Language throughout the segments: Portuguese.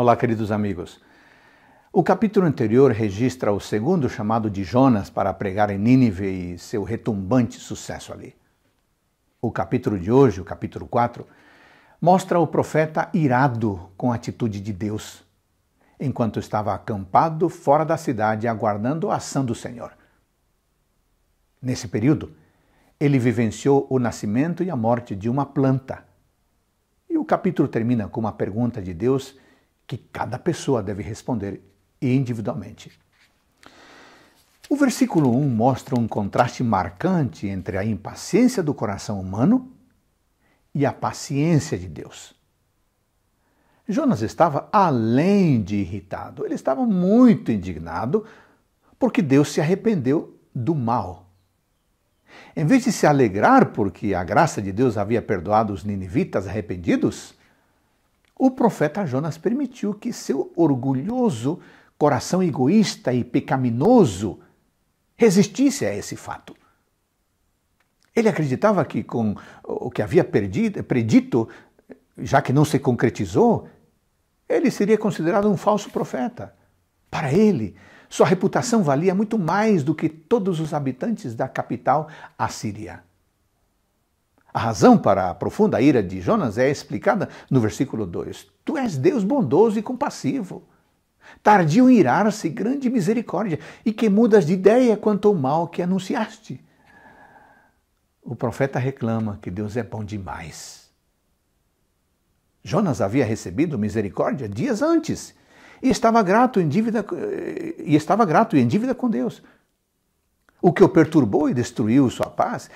Olá, queridos amigos. O capítulo anterior registra o segundo chamado de Jonas para pregar em Nínive e seu retumbante sucesso ali. O capítulo de hoje, o capítulo 4, mostra o profeta irado com a atitude de Deus, enquanto estava acampado fora da cidade aguardando a ação do Senhor. Nesse período, ele vivenciou o nascimento e a morte de uma planta. E o capítulo termina com uma pergunta de Deus que cada pessoa deve responder individualmente. O versículo 1 mostra um contraste marcante entre a impaciência do coração humano e a paciência de Deus. Jonas estava além de irritado, ele estava muito indignado porque Deus se arrependeu do mal. Em vez de se alegrar porque a graça de Deus havia perdoado os ninivitas arrependidos, o profeta Jonas permitiu que seu orgulhoso coração egoísta e pecaminoso resistisse a esse fato. Ele acreditava que com o que havia perdido, predito, já que não se concretizou, ele seria considerado um falso profeta. Para ele, sua reputação valia muito mais do que todos os habitantes da capital assíria. A razão para a profunda ira de Jonas é explicada no versículo 2. Tu és Deus bondoso e compassivo, tardio em irar-se, grande misericórdia, e que mudas de ideia quanto ao mal que anunciaste. O profeta reclama que Deus é bom demais. Jonas havia recebido misericórdia dias antes e estava grato em dívida e estava grato em dívida com Deus. O que o perturbou e destruiu sua paz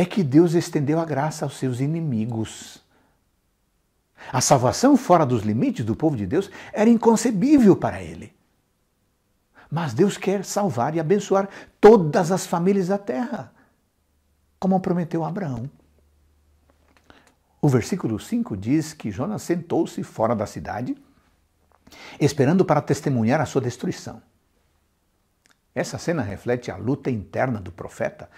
é que Deus estendeu a graça aos seus inimigos. A salvação fora dos limites do povo de Deus era inconcebível para ele. Mas Deus quer salvar e abençoar todas as famílias da terra, como prometeu Abraão. O versículo 5 diz que Jonas sentou-se fora da cidade, esperando para testemunhar a sua destruição. Essa cena reflete a luta interna do profeta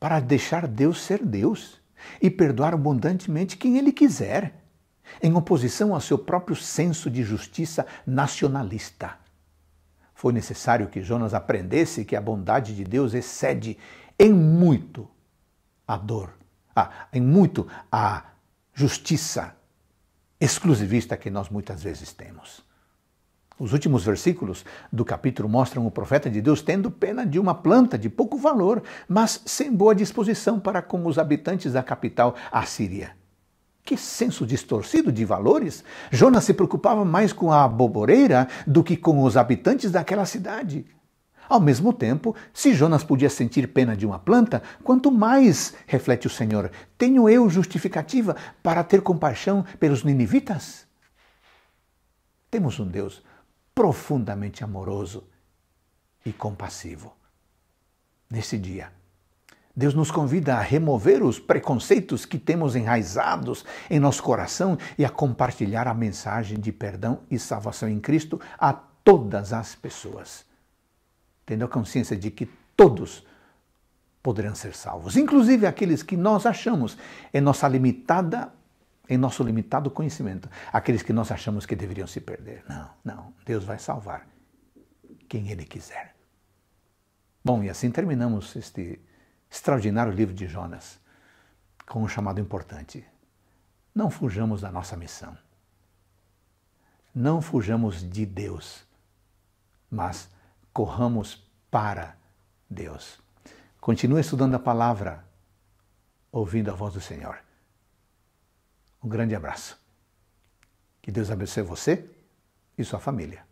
para deixar Deus ser Deus e perdoar abundantemente quem ele quiser, em oposição ao seu próprio senso de justiça nacionalista. Foi necessário que Jonas aprendesse que a bondade de Deus excede em muito a dor, em muito a justiça exclusivista que nós muitas vezes temos. Os últimos versículos do capítulo mostram o profeta de Deus tendo pena de uma planta de pouco valor, mas sem boa disposição para com os habitantes da capital assíria. Que senso distorcido de valores! Jonas se preocupava mais com a aboboreira do que com os habitantes daquela cidade. Ao mesmo tempo, se Jonas podia sentir pena de uma planta, quanto mais, reflete o Senhor, tenho eu justificativa para ter compaixão pelos ninivitas? Temos um Deus profundamente amoroso e compassivo. Nesse dia, Deus nos convida a remover os preconceitos que temos enraizados em nosso coração e a compartilhar a mensagem de perdão e salvação em Cristo a todas as pessoas, tendo a consciência de que todos poderão ser salvos, inclusive aqueles que nós achamos em nossa limitada em nosso limitado conhecimento, aqueles que nós achamos que deveriam se perder. Não, não. Deus vai salvar quem Ele quiser. Bom, e assim terminamos este extraordinário livro de Jonas com um chamado importante. Não fujamos da nossa missão. Não fujamos de Deus, mas corramos para Deus. Continue estudando a palavra, ouvindo a voz do Senhor. Um grande abraço. Que Deus abençoe você e sua família.